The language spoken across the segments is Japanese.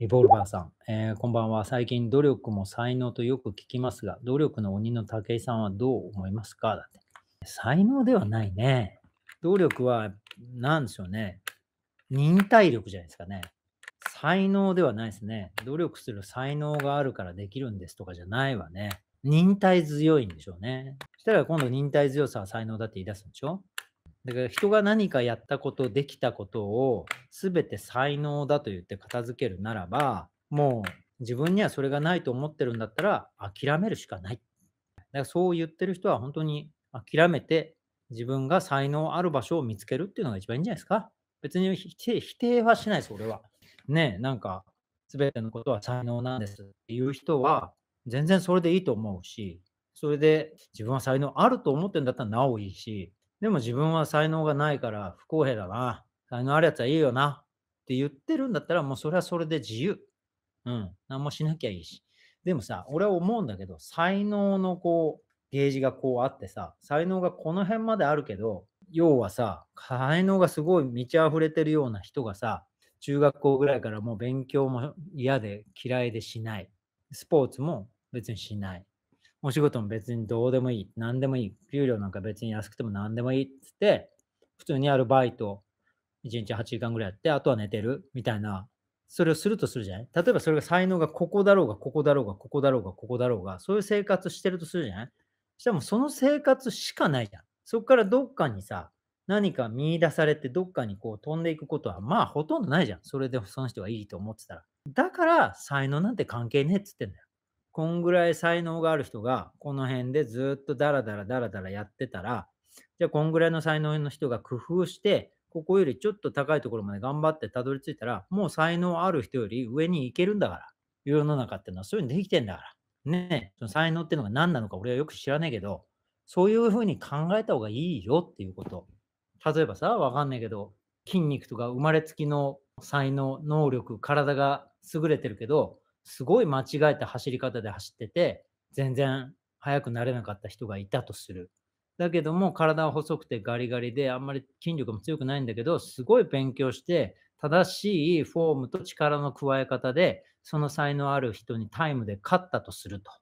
リボルバーさん、えー、こんばんは。最近努力も才能とよく聞きますが、努力の鬼の武井さんはどう思いますかだって。才能ではないね。努力は、何でしょうね。忍耐力じゃないですかね。才能ではないですね。努力する才能があるからできるんですとかじゃないわね。忍耐強いんでしょうね。そしたら今度忍耐強さは才能だって言い出すんでしょだから人が何かやったこと、できたことを全て才能だと言って片付けるならば、もう自分にはそれがないと思ってるんだったら諦めるしかない。だからそう言ってる人は本当に諦めて自分が才能ある場所を見つけるっていうのが一番いいんじゃないですか。別に否定はしないです、俺は。ねえ、なんか全てのことは才能なんですっていう人は全然それでいいと思うし、それで自分は才能あると思ってるんだったらなおいいし、でも自分は才能がないから不公平だな。才能あるやつはいいよな。って言ってるんだったら、もうそれはそれで自由。うん。何もしなきゃいいし。でもさ、俺は思うんだけど、才能のこう、ゲージがこうあってさ、才能がこの辺まであるけど、要はさ、才能がすごい満ち溢れてるような人がさ、中学校ぐらいからもう勉強も嫌で嫌いでしない。スポーツも別にしない。お仕事も別にどうでもいい、何でもいい、給料なんか別に安くても何でもいいっつって、普通にアルバイト1日8時間ぐらいやって、あとは寝てるみたいな、それをするとするじゃない例えばそれが才能がここだろうが、ここだろうが、ここだろうが、ここだろうが、そういう生活してるとするじゃないしかもその生活しかないじゃん。そこからどっかにさ、何か見出されてどっかにこう飛んでいくことはまあほとんどないじゃん。それでその人がいいと思ってたら。だから才能なんて関係ねえっつってんだよ。こんぐらい才能がある人が、この辺でずっとダラダラダラダラやってたら、じゃあこんぐらいの才能の人が工夫して、ここよりちょっと高いところまで頑張ってたどり着いたら、もう才能ある人より上に行けるんだから。世の中ってのはそういうのできてんだから。ねその才能ってのが何なのか俺はよく知らねえけど、そういうふうに考えた方がいいよっていうこと。例えばさ、わかんないけど、筋肉とか生まれつきの才能、能力、体が優れてるけど、すごい間違えた走り方で走ってて、全然速くなれなかった人がいたとする。だけども、体は細くてガリガリで、あんまり筋力も強くないんだけど、すごい勉強して、正しいフォームと力の加え方で、その才能ある人にタイムで勝ったとすると。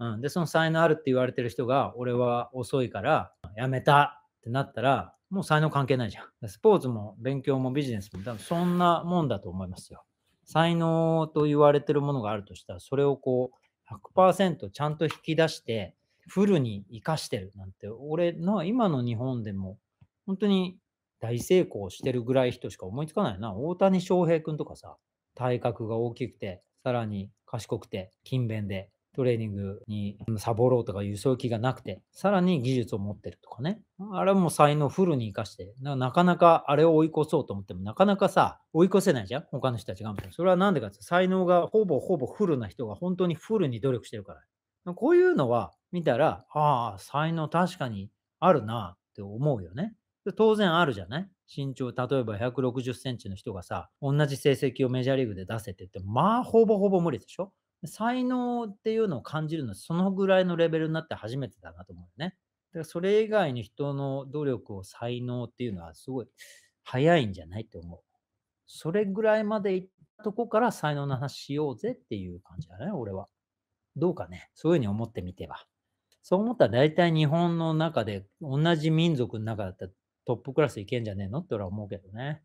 うん、で、その才能あるって言われてる人が、俺は遅いから、やめたってなったら、もう才能関係ないじゃん。スポーツも勉強もビジネスも、多分そんなもんだと思いますよ。才能と言われてるものがあるとしたら、それをこう、100%ちゃんと引き出して、フルに活かしてるなんて、俺の今の日本でも、本当に大成功してるぐらい人しか思いつかないな。大谷翔平君とかさ、体格が大きくて、さらに賢くて、勤勉で、トレーニングにサボろうとかいう機気がなくて、さらに技術を持ってるとかね。あれも才能フルに活かして、なかなかあれを追い越そうと思っても、なかなかさ、追い越せないじゃん他の人たちが。それはなんでかって才能がほぼほぼフルな人が本当にフルに努力してるから。こういうのは見たら、ああ、才能確かにあるなって思うよね。当然あるじゃない身長、例えば160センチの人がさ、同じ成績をメジャーリーグで出せって言って、まあ、ほぼほぼ無理でしょ才能っていうのを感じるのそのぐらいのレベルになって初めてだなと思うね。だからそれ以外の人の努力を才能っていうのはすごい早いんじゃないって思う。それぐらいまで行ったとこから才能の話しようぜっていう感じだね、俺は。どうかね、そういうふうに思ってみては。そう思ったら大体日本の中で同じ民族の中だったらトップクラスいけんじゃねえのって俺は思うけどね。